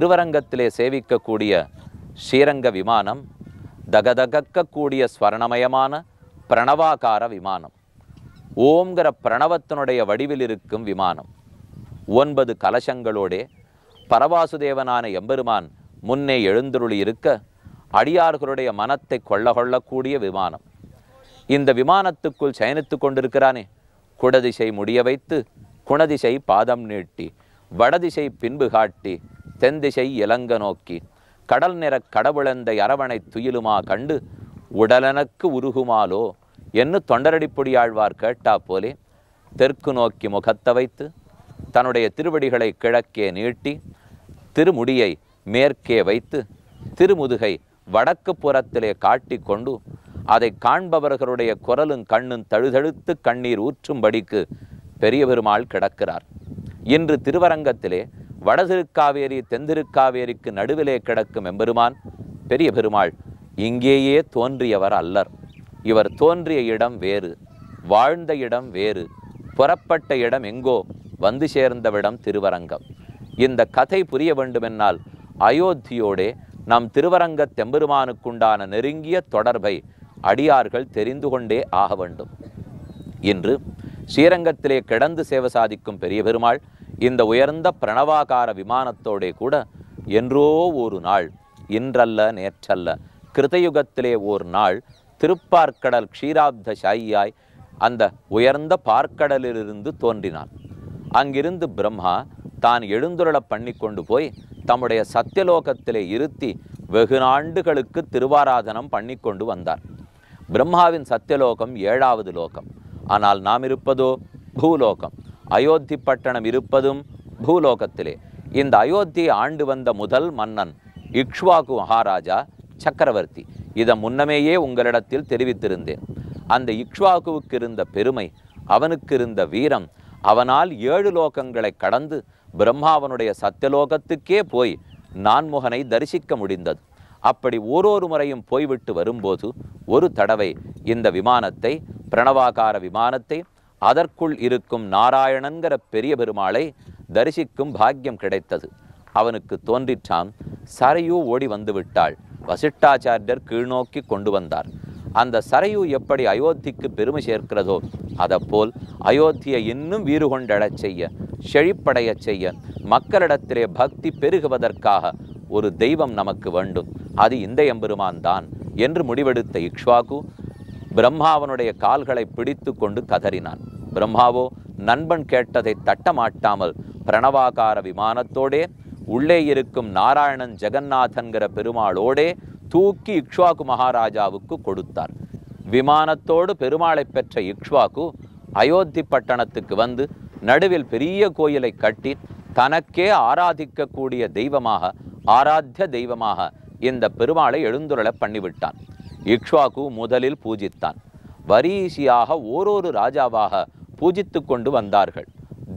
திருவரங்கத்திலே சேவிக்கக்கூடிய ஸ்ரீரங்க விமானம் தகதகக்கக்கூடிய ஸ்வரணமயமான பிரணவாகார விமானம் ஓம்கிற பிரணவத்தினுடைய வடிவில் இருக்கும் விமானம் ஒன்பது கலசங்களோடே பரவாசுதேவனான எம்பெருமான் முன்னே எழுந்தருளி இருக்க அடியார்களுடைய மனத்தை கொள்ள கொள்ளக்கூடிய விமானம் இந்த விமானத்துக்குள் சயனித்து கொண்டிருக்கிறானே குடதிசை முடிய வைத்து குணதிசை பாதம் நீட்டி வடதிசை பின்பு காட்டி தெந்திசை இலங்க நோக்கி கடல் நிறக் கடவுளந்தை அரவணை துயிலுமா கண்டு உடலனக்கு உருகுமாலோ என்ன தொண்டரடிப்பொடியாழ்வார் கேட்டா போலே தெற்கு நோக்கி முகத்த வைத்து தன்னுடைய திருவடிகளை கிழக்கே நீட்டி திருமுடியை மேற்கே வைத்து திருமுதுகை வடக்கு புறத்திலே கொண்டு அதை காண்பவர்களுடைய குரலும் கண்ணும் தழுதழுத்து கண்ணீர் ஊற்றும்படிக்கு பெரிய பெருமாள் கிடக்கிறார் இன்று திருவரங்கத்திலே வடதிருக்காவேரி தென்திருக்காவேரிக்கு நடுவிலே கிடக்கும் எம்பெருமான் பெரிய பெருமாள் இங்கேயே தோன்றியவர் அல்லர் இவர் தோன்றிய இடம் வேறு வாழ்ந்த இடம் வேறு புறப்பட்ட இடம் எங்கோ வந்து சேர்ந்தவிடம் திருவரங்கம் இந்த கதை புரிய வேண்டுமென்னால் அயோத்தியோடே நம் திருவரங்க தெம்பெருமானுக்குண்டான நெருங்கிய தொடர்பை அடியார்கள் தெரிந்து கொண்டே ஆக வேண்டும் இன்று ஸ்ரீரங்கத்திலே கிடந்து சேவை சாதிக்கும் பெரிய பெருமாள் இந்த உயர்ந்த பிரணவாகார விமானத்தோடே கூட என்றோ ஒரு நாள் இன்றல்ல நேற்றல்ல கிருதயுகத்திலே ஒரு நாள் திருப்பார்க்கடல் க்ஷீராப்த சாயியாய் அந்த உயர்ந்த பார்க்கடலிலிருந்து தோன்றினான் அங்கிருந்து பிரம்மா தான் எழுந்துருள பண்ணி கொண்டு போய் தம்முடைய சத்தியலோகத்திலே இருத்தி வெகு நாண்டுகளுக்கு திருவாராதனம் பண்ணி கொண்டு வந்தார் பிரம்மாவின் சத்தியலோகம் ஏழாவது லோகம் ஆனால் நாம் இருப்பதோ பூலோகம் அயோத்தி பட்டணம் இருப்பதும் பூலோகத்திலே இந்த அயோத்தி ஆண்டு வந்த முதல் மன்னன் இக்ஷ்வாகு மகாராஜா சக்கரவர்த்தி இதை முன்னமேயே உங்களிடத்தில் தெரிவித்திருந்தேன் அந்த இக்ஷ்வாகுவுக்கு இருந்த பெருமை அவனுக்கு இருந்த வீரம் அவனால் ஏழு லோகங்களை கடந்து பிரம்மாவனுடைய சத்தியலோகத்துக்கே போய் நான்முகனை தரிசிக்க முடிந்தது அப்படி ஓரொரு முறையும் போய்விட்டு வரும்போது ஒரு தடவை இந்த விமானத்தை பிரணவாகார விமானத்தை அதற்குள் இருக்கும் நாராயணன்கிற பெரிய பெருமாளை தரிசிக்கும் பாக்கியம் கிடைத்தது அவனுக்கு தோன்றிற்றான் சரையூ ஓடி வந்துவிட்டாள் வசிஷ்டாச்சாரியர் கீழ்நோக்கி கொண்டு வந்தார் அந்த சரையூ எப்படி அயோத்திக்கு பெருமை சேர்க்கிறதோ போல் அயோத்தியை இன்னும் வீறு கொண்டடச் செய்ய செழிப்படையச் செய்ய மக்களிடத்திலே பக்தி பெருகுவதற்காக ஒரு தெய்வம் நமக்கு வேண்டும் அது இந்த எம்பெருமான் தான் என்று முடிவெடுத்த இக்ஷ்வாகு பிரம்மாவனுடைய கால்களை பிடித்து கொண்டு கதறினான் பிரம்மாவோ நண்பன் கேட்டதை தட்டமாட்டாமல் பிரணவாகார விமானத்தோடே உள்ளே இருக்கும் நாராயணன் ஜெகநாதன்கிற பெருமாளோடே தூக்கி இக்ஷ்வாக்கு மகாராஜாவுக்கு கொடுத்தார் விமானத்தோடு பெருமாளை பெற்ற இக்ஷ்வாக்கு அயோத்தி பட்டணத்துக்கு வந்து நடுவில் பெரிய கோயிலை கட்டி தனக்கே ஆராதிக்கக்கூடிய தெய்வமாக ஆராத்திய தெய்வமாக இந்த பெருமாளை எழுந்துருள பண்ணிவிட்டான் இக்ஷ்வாக்கு முதலில் பூஜித்தான் வரிசியாக ஓரொரு ராஜாவாக பூஜித்து கொண்டு வந்தார்கள்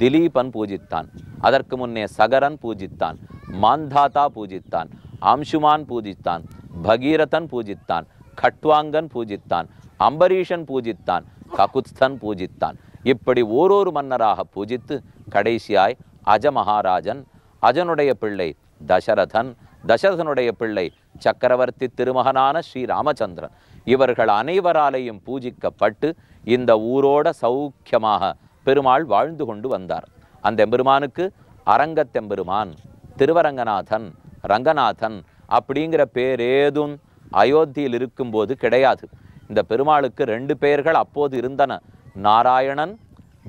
திலீபன் பூஜித்தான் அதற்கு முன்னே சகரன் பூஜித்தான் மாந்தாதா பூஜித்தான் அம்சுமான் பூஜித்தான் பகீரதன் பூஜித்தான் கட்வாங்கன் பூஜித்தான் அம்பரீஷன் பூஜித்தான் ககுத்ஸ்தன் பூஜித்தான் இப்படி ஓரொரு மன்னராக பூஜித்து கடைசியாய் அஜமகாராஜன் அஜனுடைய பிள்ளை தசரதன் தசரதனுடைய பிள்ளை சக்கரவர்த்தி திருமகனான ஸ்ரீராமச்சந்திரன் இவர்கள் அனைவராலேயும் பூஜிக்கப்பட்டு இந்த ஊரோட சௌக்கியமாக பெருமாள் வாழ்ந்து கொண்டு வந்தார் அந்த எம்பெருமானுக்கு அரங்கத்தெம்பெருமான் திருவரங்கநாதன் ரங்கநாதன் அப்படிங்கிற பேர் ஏதும் அயோத்தியில் இருக்கும்போது கிடையாது இந்த பெருமாளுக்கு ரெண்டு பெயர்கள் அப்போது இருந்தன நாராயணன்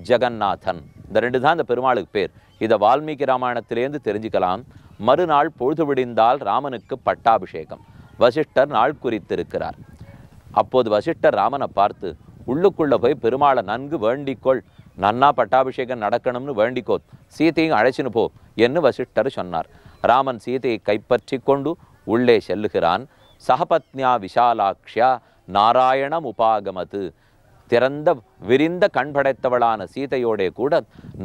ஜெகந்நாதன் இந்த ரெண்டு தான் இந்த பெருமாளுக்கு பேர் இதை வால்மீகி ராமாயணத்திலேருந்து தெரிஞ்சுக்கலாம் மறுநாள் பொழுது விடிந்தால் ராமனுக்கு பட்டாபிஷேகம் வசிஷ்டர் நாள் குறித்திருக்கிறார் அப்போது வசிஷ்டர் ராமனை பார்த்து உள்ளுக்குள்ளே போய் பெருமாளை நன்கு வேண்டிக்கொள் நன்னா பட்டாபிஷேகம் நடக்கணும்னு வேண்டிக்கோ சீத்தையும் அழைச்சின்னு போ என்று வசிஷ்டர் சொன்னார் ராமன் சீதையை கைப்பற்றி கொண்டு உள்ளே செல்லுகிறான் சகபத்னியா விஷாலாக்ஷா நாராயணம் உபாகமது திறந்த விரிந்த கண் படைத்தவளான சீதையோடே கூட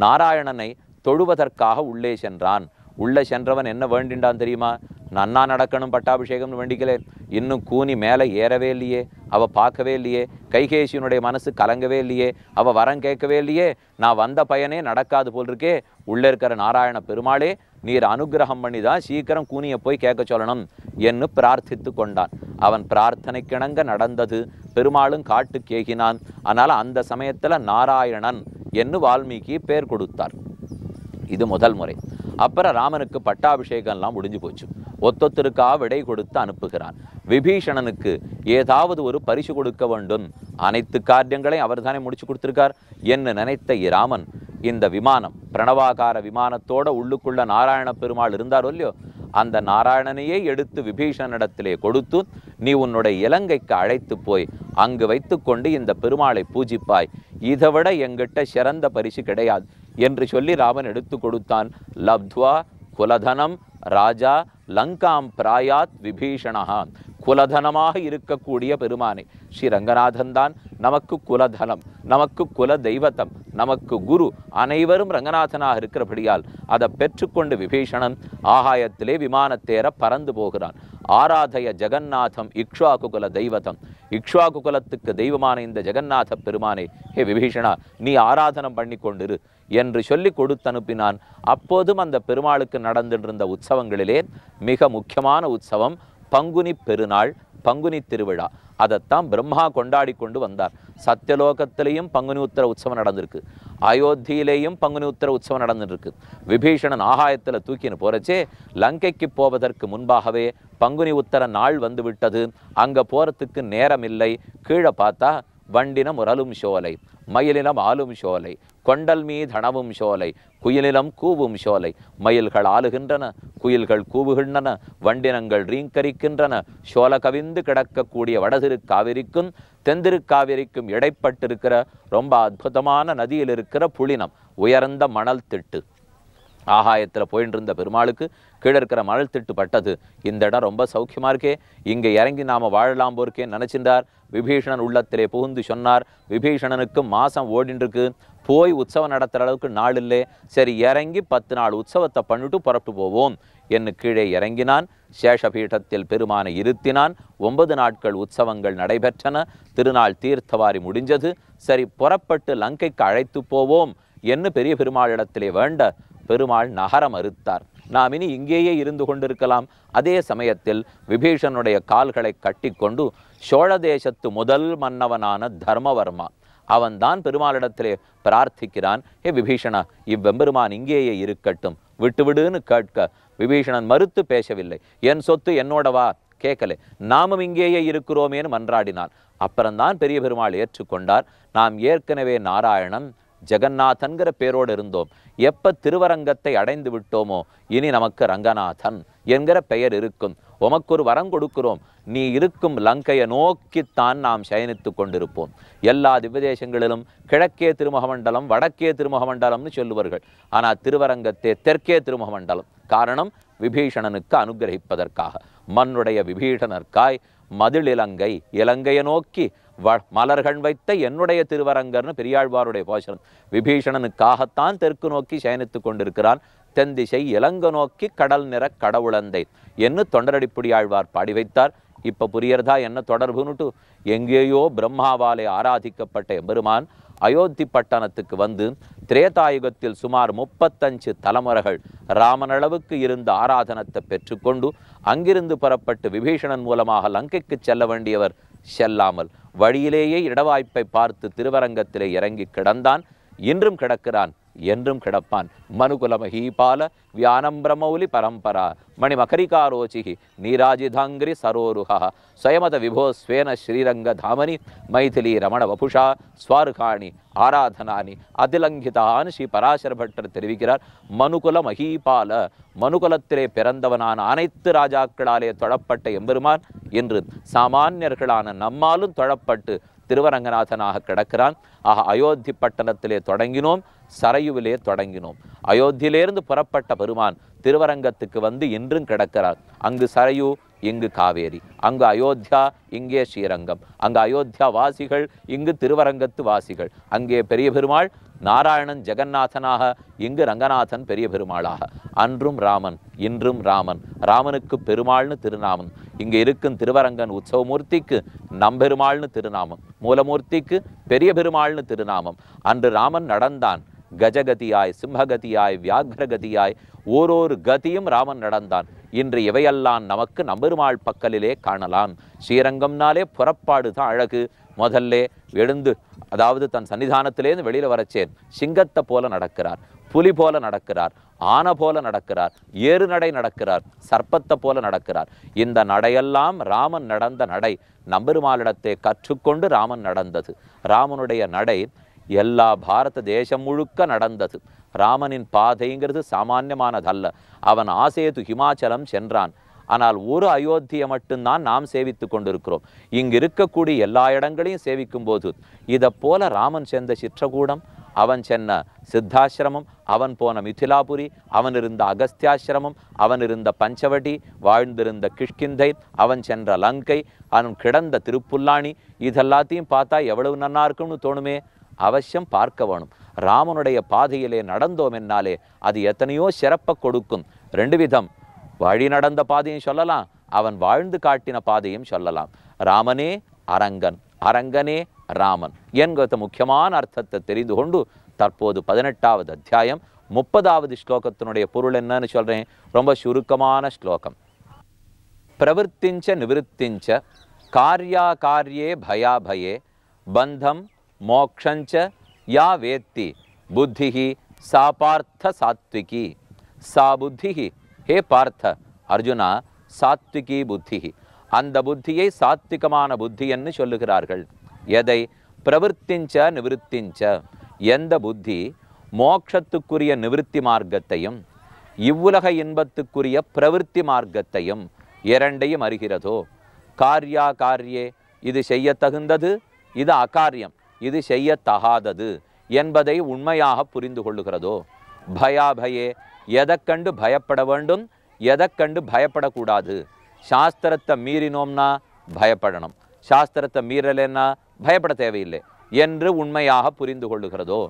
நாராயணனை தொழுவதற்காக உள்ளே சென்றான் உள்ளே சென்றவன் என்ன வேண்டின்றான் தெரியுமா நன்னா நடக்கணும் பட்டாபிஷேகம்னு வேண்டிக்கலே இன்னும் கூனி மேலே ஏறவே இல்லையே அவள் பார்க்கவே இல்லையே கைகேசியனுடைய மனசு கலங்கவே இல்லையே அவள் வரம் கேட்கவே இல்லையே நான் வந்த பயனே நடக்காது போல் இருக்கே உள்ளே இருக்கிற நாராயண பெருமாளே நீர் அனுகிரகம் பண்ணி தான் சீக்கிரம் கூனியை போய் கேட்க சொல்லணும் என்று பிரார்த்தித்து கொண்டான் அவன் பிரார்த்தனைக்கிணங்க நடந்தது பெருமாளும் காட்டு கேகினான் ஆனால் அந்த சமயத்தில் நாராயணன் என்று வால்மீகி பேர் கொடுத்தார் இது முதல் முறை அப்புறம் ராமனுக்கு பட்டாபிஷேகம்லாம் முடிஞ்சு போச்சு ஒத்தொத்திற்கா விடை கொடுத்து அனுப்புகிறான் விபீஷணனுக்கு ஏதாவது ஒரு பரிசு கொடுக்க வேண்டும் அனைத்து காரியங்களையும் அவர்தானே முடிச்சு கொடுத்திருக்கார் என்று நினைத்த இராமன் இந்த விமானம் பிரணவாகார விமானத்தோட உள்ளுக்குள்ள நாராயண பெருமாள் இருந்தாரோ இல்லையோ அந்த நாராயணனையே எடுத்து விபீஷணிடத்திலே கொடுத்து நீ உன்னுடைய இலங்கைக்கு அழைத்து போய் அங்கு வைத்துக்கொண்டு இந்த பெருமாளை பூஜிப்பாய் இதை விட எங்கிட்ட சிறந்த பரிசு கிடையாது என்று சொல்லி ராமன் எடுத்து கொடுத்தான் லப்துவா குலதனம் ராஜா லங்காம் பிராயாத் விபீஷணா குலதனமாக இருக்கக்கூடிய பெருமானே ஸ்ரீ ரங்கநாதன் தான் நமக்கு குலதனம் நமக்கு குல தெய்வத்தம் நமக்கு குரு அனைவரும் ரங்கநாதனாக இருக்கிறபடியால் அதை பெற்றுக்கொண்டு விபீஷணன் ஆகாயத்திலே விமானத்தேர பறந்து போகிறான் ஆராதய ஜெகநாதம் குல தெய்வத்தம் குலத்துக்கு தெய்வமான இந்த ஜெகநாத பெருமானே ஹே விபீஷணா நீ ஆராதனம் பண்ணி கொண்டிரு என்று சொல்லி கொடுத்து அனுப்பினான் அப்போதும் அந்த பெருமாளுக்கு நடந்துட்டிருந்த உற்சவங்களிலே மிக முக்கியமான உற்சவம் பங்குனி பெருநாள் பங்குனி திருவிழா அதைத்தான் பிரம்மா கொண்டாடி கொண்டு வந்தார் சத்தியலோகத்திலேயும் பங்குனி உத்தர உற்சவம் நடந்திருக்கு அயோத்தியிலேயும் பங்குனி உத்தர உற்சவம் நடந்துருக்கு விபீஷணன் ஆகாயத்தில் தூக்கின்னு போகிறச்சே லங்கைக்கு போவதற்கு முன்பாகவே பங்குனி உத்தர நாள் வந்து விட்டது அங்கே போகிறதுக்கு நேரம் இல்லை கீழே பார்த்தா வண்டினம் உரலும் சோலை மயிலினம் ஆளும் சோலை கொண்டல் மீது அணவும் சோலை குயிலினம் கூவும் சோலை மயில்கள் ஆளுகின்றன குயில்கள் கூவுகின்றன வண்டினங்கள் ரீங்கரிக்கின்றன சோல கவிந்து கிடக்கக்கூடிய வடதிரு காவிரிக்கும் தெந்திரு காவிரிக்கும் இடைப்பட்டிருக்கிற ரொம்ப அற்புதமான நதியில் இருக்கிற புளினம் உயர்ந்த மணல் திட்டு ஆகாயத்தில் போயின்னு இருந்த பெருமாளுக்கு கீழே இருக்கிற மணல் திட்டு பட்டது இந்த இடம் ரொம்ப சௌக்கியமாக இருக்கே இங்கே இறங்கி நாம் வாழலாம் போருக்கே நினச்சின்றார் விபீஷணன் உள்ளத்திலே புகுந்து சொன்னார் விபீஷணனுக்கு மாதம் ஓடின்றிருக்கு போய் உற்சவம் நடத்துகிற அளவுக்கு நாள் இல்லை சரி இறங்கி பத்து நாள் உற்சவத்தை பண்ணிட்டு புறப்பட்டு போவோம் என்று கீழே இறங்கினான் சேஷபீட்டத்தில் பெருமானை இருத்தினான் ஒன்பது நாட்கள் உற்சவங்கள் நடைபெற்றன திருநாள் தீர்த்தவாரி முடிஞ்சது சரி புறப்பட்டு லங்கைக்கு அழைத்து போவோம் என்று பெரிய பெருமாள் இடத்திலே வேண்ட பெருமாள் நகர மறுத்தார் நாம் இனி இங்கேயே இருந்து கொண்டிருக்கலாம் அதே சமயத்தில் விபீஷனுடைய கால்களை கட்டிக்கொண்டு சோழ தேசத்து முதல் மன்னவனான தர்மவர்மா அவன்தான் பெருமாளிடத்திலே பிரார்த்திக்கிறான் ஏ விபீஷணா இவ்வெம்பெருமான் இங்கேயே இருக்கட்டும் விட்டுவிடுன்னு கேட்க விபீஷணன் மறுத்து பேசவில்லை என் சொத்து என்னோடவா கேட்கல நாமும் இங்கேயே இருக்கிறோமேனு மன்றாடினான் அப்புறம்தான் பெரிய பெருமாள் ஏற்றுக்கொண்டார் நாம் ஏற்கனவே நாராயணன் ஜெகநாதன்கிற பேரோடு இருந்தோம் எப்போ திருவரங்கத்தை அடைந்து விட்டோமோ இனி நமக்கு ரங்கநாதன் என்கிற பெயர் இருக்கும் உமக்கு ஒரு வரம் கொடுக்கிறோம் நீ இருக்கும் லங்கையை நோக்கித்தான் நாம் சயனித்து கொண்டிருப்போம் எல்லா திவ்யதேசங்களிலும் கிழக்கே திருமகமண்டலம் வடக்கே திருமகமண்டலம்னு சொல்லுவார்கள் ஆனால் திருவரங்கத்தே தெற்கே திருமகமண்டலம் காரணம் விபீஷணனுக்கு அனுகிரகிப்பதற்காக மண்ணுடைய விபீஷணர்க்காய் மதில் இலங்கை இலங்கையை நோக்கி மலர்கள் வைத்த என்னுடைய திருவரங்கர்னு பெரியாழ்வாருடைய போஷனம் விபீஷணனுக்காகத்தான் தெற்கு நோக்கி சயனித்துக் கொண்டிருக்கிறான் தென் திசை இலங்க நோக்கி கடல் நிற கடவுளந்தை என்று தொண்டரடிப்புடி ஆழ்வார் பாடி வைத்தார் இப்போ புரியறதா என்ன தொடர்புன்னுட்டு எங்கேயோ பிரம்மாவாலே ஆராதிக்கப்பட்ட எம்பெருமான் அயோத்தி பட்டணத்துக்கு வந்து திரேதாயுகத்தில் சுமார் முப்பத்தஞ்சு தலைமுறைகள் ராமனளவுக்கு இருந்த ஆராதனத்தை பெற்றுக்கொண்டு அங்கிருந்து புறப்பட்டு விபீஷணன் மூலமாக லங்கைக்கு செல்ல வேண்டியவர் செல்லாமல் வழியிலேயே இடவாய்ப்பை பார்த்து திருவரங்கத்திலே இறங்கி கிடந்தான் இன்றும் கிடக்கிறான் என்றும் கிடப்பான் மனுகுலமஹி பால வியானம் பிரமௌலி பரம்பரா மணிமகரிகாரோச்சிஹி நீராஜிதாங்கிரி சரோருகா சுயமத விபோஸ்வேன ஸ்ரீரங்க தாமனி மைதிலி ரமண வபுஷா ஸ்வாருகாணி ஆராதனானி அதிலங்கிதான் ஸ்ரீ பராசர பட்டர் தெரிவிக்கிறார் மனுகுல மஹீபால மனுகுலத்திலே பிறந்தவனான அனைத்து ராஜாக்களாலே தொழப்பட்ட எம்பெருமான் என்று சாமானியர்களான நம்மாலும் தொழப்பட்டு திருவரங்கநாதனாக கிடக்கிறான் ஆக அயோத்தி பட்டணத்திலே தொடங்கினோம் சரையுவிலே தொடங்கினோம் அயோத்தியிலேருந்து புறப்பட்ட பெருமான் திருவரங்கத்துக்கு வந்து இன்றும் கிடக்கிறார் அங்கு சரையு இங்கு காவேரி அங்கு அயோத்தியா இங்கே ஸ்ரீரங்கம் அங்கு அயோத்தியா வாசிகள் இங்கு திருவரங்கத்து வாசிகள் அங்கே பெரிய பெருமாள் நாராயணன் ஜெகநாதனாக இங்கு ரங்கநாதன் பெரிய பெருமாளாக அன்றும் ராமன் இன்றும் ராமன் ராமனுக்கு பெருமாள்னு திருநாமம் இங்கு இருக்கும் திருவரங்கன் உற்சவமூர்த்திக்கு நம்பெருமாள்னு திருநாமம் மூலமூர்த்திக்கு பெரிய பெருமாள்னு திருநாமம் அன்று ராமன் நடந்தான் கஜகதியாய் சிம்மகதியாய் கதியாய் ஓரோரு கதியும் ராமன் நடந்தான் இன்று இவையெல்லாம் நமக்கு நம்பெருமாள் பக்கலிலே காணலாம் ஸ்ரீரங்கம்னாலே புறப்பாடுதான் அழகு முதல்ல எழுந்து அதாவது தன் சன்னிதானத்திலேருந்து வெளியில் வரச்சேன் சிங்கத்தை போல நடக்கிறார் புலி போல நடக்கிறார் ஆன போல நடக்கிறார் ஏறு நடை நடக்கிறார் சர்ப்பத்தை போல நடக்கிறார் இந்த நடையெல்லாம் ராமன் நடந்த நடை நம்பெருமாளிடத்தை கற்றுக்கொண்டு ராமன் நடந்தது ராமனுடைய நடை எல்லா பாரத தேசம் முழுக்க நடந்தது ராமனின் பாதைங்கிறது சாமானியமானதல்ல அவன் ஆசேது ஹிமாச்சலம் சென்றான் ஆனால் ஒரு அயோத்தியை மட்டும்தான் நாம் சேவித்து கொண்டிருக்கிறோம் இங்கு இருக்கக்கூடிய எல்லா இடங்களையும் சேவிக்கும் போது இதை போல ராமன் சேர்ந்த சிற்றகூடம் அவன் சென்ன சித்தாசிரமம் அவன் போன மிதிலாபுரி அவன் இருந்த அகஸ்தியாசிரமம் அவன் இருந்த பஞ்சவடி வாழ்ந்திருந்த கிஷ்கிந்தை அவன் சென்ற லங்கை அவன் கிடந்த திருப்புல்லாணி இதெல்லாத்தையும் பார்த்தா எவ்வளவு நன்னா இருக்கும்னு தோணுமே அவசியம் பார்க்க வேணும் ராமனுடைய பாதையிலே நடந்தோம் என்னாலே அது எத்தனையோ சிறப்பை கொடுக்கும் ரெண்டு விதம் வழி நடந்த பாதையும் சொல்லலாம் அவன் வாழ்ந்து காட்டின பாதையும் சொல்லலாம் ராமனே அரங்கன் அரங்கனே ராமன் என்கிற முக்கியமான அர்த்தத்தை தெரிந்து கொண்டு தற்போது பதினெட்டாவது அத்தியாயம் முப்பதாவது ஸ்லோகத்தினுடைய பொருள் என்னன்னு சொல்கிறேன் ரொம்ப சுருக்கமான ஸ்லோகம் பிரவர்த்திஞ்ச நிவத்திஞ்ச காரியா காரியே பயா பயே பந்தம் மோக்ஷஞ்ச யா வேத்தி புத்திஹி சா பார்த்த சாத்விகி சா புத்திஹி ஹே பார்த்த அர்ஜுனா சாத்விகி புத்தி அந்த புத்தியை சாத்விகமான புத்தி என்று சொல்லுகிறார்கள் எதை பிரவருத்திஞ்ச நிவத்திஞ்ச எந்த புத்தி மோக்ஷத்துக்குரிய நிவிற்த்தி மார்க்கத்தையும் இவ்வுலக இன்பத்துக்குரிய பிரவிற்த்தி மார்க்கத்தையும் இரண்டையும் அறிகிறதோ காரியா காரியே இது செய்ய தகுந்தது இது அகாரியம் இது செய்யத்தகாதது என்பதை உண்மையாக புரிந்து கொள்ளுகிறதோ பயாபயே எதை கண்டு பயப்பட வேண்டும் எதை பயப்படக்கூடாது சாஸ்திரத்தை மீறினோம்னா பயப்படணும் சாஸ்திரத்தை மீறலைன்னா பயப்பட தேவையில்லை என்று உண்மையாக புரிந்து கொள்ளுகிறதோ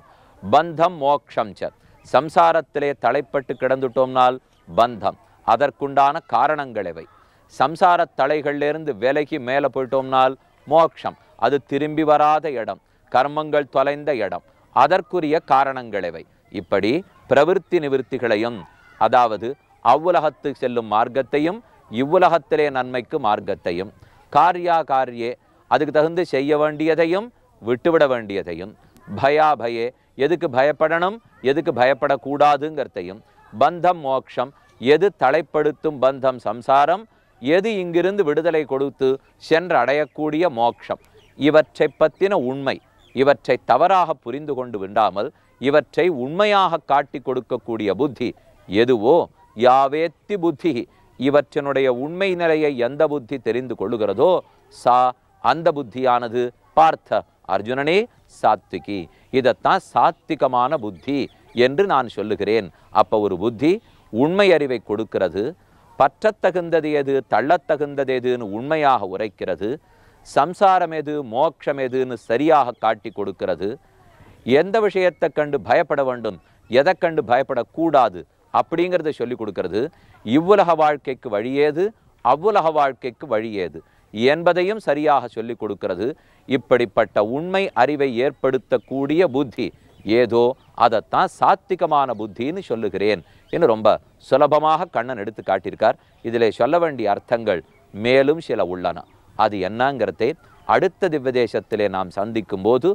பந்தம் மோக்ஷம் ச சம்சாரத்திலே தலைப்பட்டு கிடந்துட்டோம்னால் பந்தம் அதற்குண்டான காரணங்கள் எவை சம்சார தலைகளிலிருந்து விலகி மேலே போயிட்டோம்னால் மோக்ஷம் அது திரும்பி வராத இடம் கர்மங்கள் தொலைந்த இடம் அதற்குரிய காரணங்கள் எவை இப்படி பிரவிற்த்தி நிவிற்த்திகளையும் அதாவது அவ்வுலகத்து செல்லும் மார்க்கத்தையும் இவ்வுலகத்திலே நன்மைக்கு மார்க்கத்தையும் காரியா காரியே அதுக்கு தகுந்து செய்ய வேண்டியதையும் விட்டுவிட வேண்டியதையும் பயா பயே எதுக்கு பயப்படணும் எதுக்கு பயப்படக்கூடாதுங்கிறதையும் பந்தம் மோக்ஷம் எது தலைப்படுத்தும் பந்தம் சம்சாரம் எது இங்கிருந்து விடுதலை கொடுத்து சென்று அடையக்கூடிய மோக்ஷம் இவற்றை பற்றின உண்மை இவற்றை தவறாக புரிந்து கொண்டு விண்டாமல் இவற்றை உண்மையாக காட்டி கொடுக்கக்கூடிய புத்தி எதுவோ யாவேத்தி புத்தி இவற்றினுடைய உண்மை நிலையை எந்த புத்தி தெரிந்து கொள்ளுகிறதோ சா அந்த புத்தியானது பார்த்த அர்ஜுனனே சாத்விகி இதைத்தான் சாத்விகமான புத்தி என்று நான் சொல்லுகிறேன் அப்போ ஒரு புத்தி உண்மை அறிவை கொடுக்கிறது பற்றத்தகுந்தது எது தள்ளத்தகுந்தது எதுன்னு உண்மையாக உரைக்கிறது சம்சாரம் எது மோட்சம் எதுன்னு சரியாக காட்டி கொடுக்கிறது எந்த விஷயத்தை கண்டு பயப்பட வேண்டும் எதை கண்டு பயப்படக்கூடாது அப்படிங்கிறத சொல்லிக் கொடுக்கறது இவ்வுலக வாழ்க்கைக்கு வழியேது அவ்வுலக வாழ்க்கைக்கு வழியேது என்பதையும் சரியாக சொல்லிக் கொடுக்கிறது இப்படிப்பட்ட உண்மை அறிவை ஏற்படுத்தக்கூடிய புத்தி ஏதோ அதைத்தான் சாத்திகமான புத்தின்னு சொல்லுகிறேன் என்று ரொம்ப சுலபமாக கண்ணன் எடுத்து காட்டியிருக்கார் இதில் சொல்ல வேண்டிய அர்த்தங்கள் மேலும் சில உள்ளன அது என்னங்கிறதே அடுத்த திவ்வதேசத்திலே நாம் சந்திக்கும் போது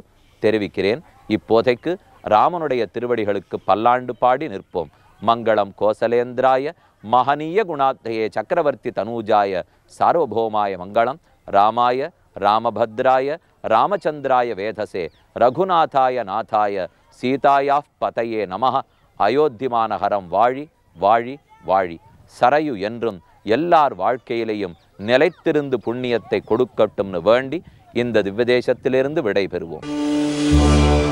தெரிவிக்கிறேன் இப்போதைக்கு ராமனுடைய திருவடிகளுக்கு பல்லாண்டு பாடி நிற்போம் மங்களம் கோசலேந்திராய மகனீய குணாத்தையே சக்கரவர்த்தி தனூஜாய சார்வபௌமாய மங்களம் ராமாய ராமபத்ராய ராமச்சந்திராய வேதசே ரகுநாதாய நாதாய சீதாயா பதையே நம அயோத்திமானகரம் வாழி வாழி வாழி சரையு என்றும் எல்லார் வாழ்க்கையிலையும் நிலைத்திருந்து புண்ணியத்தை கொடுக்கட்டும்னு வேண்டி இந்த திவ்வதேசத்திலிருந்து விடைபெறுவோம் Música